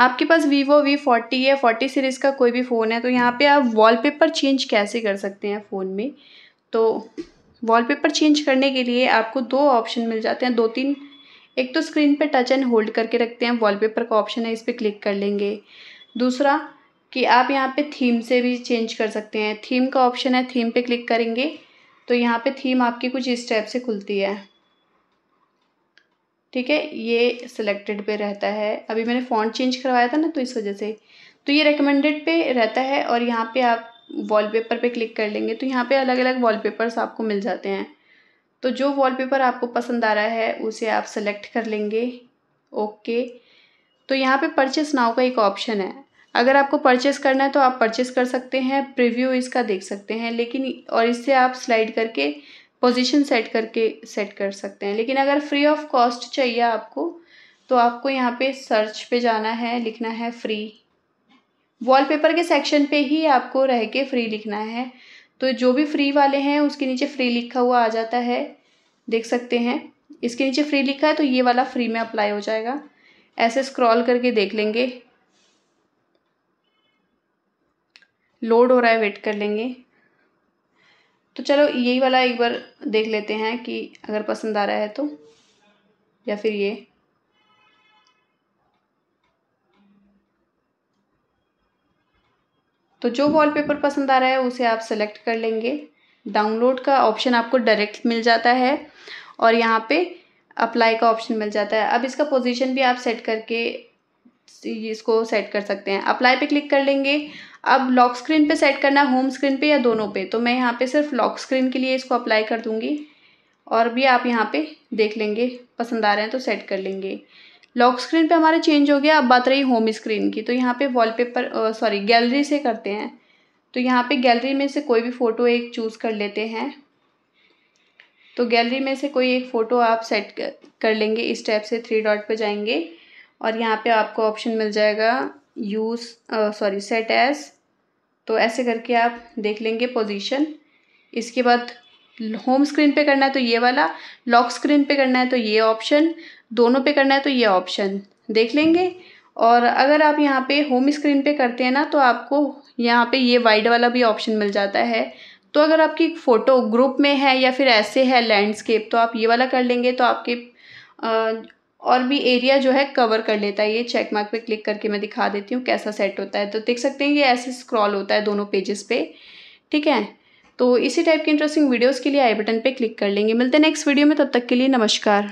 आपके पास Vivo V forty या फोर्टी सीरीज़ का कोई भी फ़ोन है तो यहाँ पे आप वॉलपेपर चेंज कैसे कर सकते हैं फ़ोन में तो वॉलपेपर चेंज करने के लिए आपको दो ऑप्शन मिल जाते हैं दो तीन एक तो स्क्रीन पे टच एंड होल्ड करके रखते हैं वॉलपेपर का ऑप्शन है इस पर क्लिक कर लेंगे दूसरा कि आप यहाँ पर थीम से भी चेंज कर सकते हैं थीम का ऑप्शन है थीम पर क्लिक करेंगे तो यहाँ पर थीम आपकी कुछ इस टाइप से खुलती है ठीक है ये सिलेक्टेड पे रहता है अभी मैंने फ़ॉन्ट चेंज करवाया था ना तो इस वजह से तो ये रिकमेंडेड पे रहता है और यहाँ पे आप वॉलपेपर पे क्लिक कर लेंगे तो यहाँ पे अलग अलग वॉलपेपर्स आपको मिल जाते हैं तो जो वॉलपेपर आपको पसंद आ रहा है उसे आप सेलेक्ट कर लेंगे ओके तो यहाँ पे परचेस नाव का एक ऑप्शन है अगर आपको परचेस करना है तो आप परचेस कर सकते हैं प्रीव्यू इसका देख सकते हैं लेकिन और इससे आप स्लाइड करके पोजीशन सेट करके सेट कर सकते हैं लेकिन अगर फ्री ऑफ कॉस्ट चाहिए आपको तो आपको यहाँ पे सर्च पे जाना है लिखना है फ्री वॉलपेपर के सेक्शन पे ही आपको रह के फ्री लिखना है तो जो भी फ्री वाले हैं उसके नीचे फ्री लिखा हुआ आ जाता है देख सकते हैं इसके नीचे फ्री लिखा है तो ये वाला फ्री में अप्लाई हो जाएगा ऐसे स्क्रॉल करके देख लेंगे लोड हो रहा है वेट कर लेंगे तो चलो यही वाला एक बार देख लेते हैं कि अगर पसंद आ रहा है तो या फिर ये तो जो वॉलपेपर पसंद आ रहा है उसे आप सेलेक्ट कर लेंगे डाउनलोड का ऑप्शन आपको डायरेक्ट मिल जाता है और यहाँ पे अप्लाई का ऑप्शन मिल जाता है अब इसका पोजीशन भी आप सेट करके इसको सेट कर सकते हैं अप्लाई पे क्लिक कर लेंगे अब लॉक स्क्रीन पे सेट करना होम स्क्रीन पे या दोनों पे तो मैं यहाँ पे सिर्फ लॉक स्क्रीन के लिए इसको अप्लाई कर दूँगी और भी आप यहाँ पे देख लेंगे पसंद आ रहे हैं तो सेट कर लेंगे लॉक स्क्रीन पे हमारा चेंज हो गया अब बात रही होम स्क्रीन की तो यहाँ पे वॉलपेपर सॉरी गैलरी से करते हैं तो यहाँ पे गैलरी में से कोई भी फ़ोटो एक चूज़ कर लेते हैं तो गैलरी में से कोई एक फ़ोटो आप सेट कर लेंगे इस टाइप से थ्री डॉट पर जाएंगे और यहाँ पर आपको ऑप्शन मिल जाएगा यूज़ सॉरी सेट एज तो ऐसे करके आप देख लेंगे पोजीशन इसके बाद होम स्क्रीन पे करना है तो ये वाला लॉक स्क्रीन पे करना है तो ये ऑप्शन दोनों पे करना है तो ये ऑप्शन देख लेंगे और अगर आप यहाँ पे होम स्क्रीन पे करते हैं ना तो आपको यहाँ पे ये वाइड वाला भी ऑप्शन मिल जाता है तो अगर आपकी फ़ोटो ग्रुप में है या फिर ऐसे है लैंडस्केप तो आप ये वाला कर लेंगे तो आपके और भी एरिया जो है कवर कर लेता है ये चेक मार्क पे क्लिक करके मैं दिखा देती हूँ कैसा सेट होता है तो देख सकते हैं ये ऐसे स्क्रॉल होता है दोनों पेजेस पे ठीक है तो इसी टाइप की इंटरेस्टिंग वीडियोस के लिए आई बटन पे क्लिक कर लेंगे मिलते हैं नेक्स्ट वीडियो में तब तक के लिए नमस्कार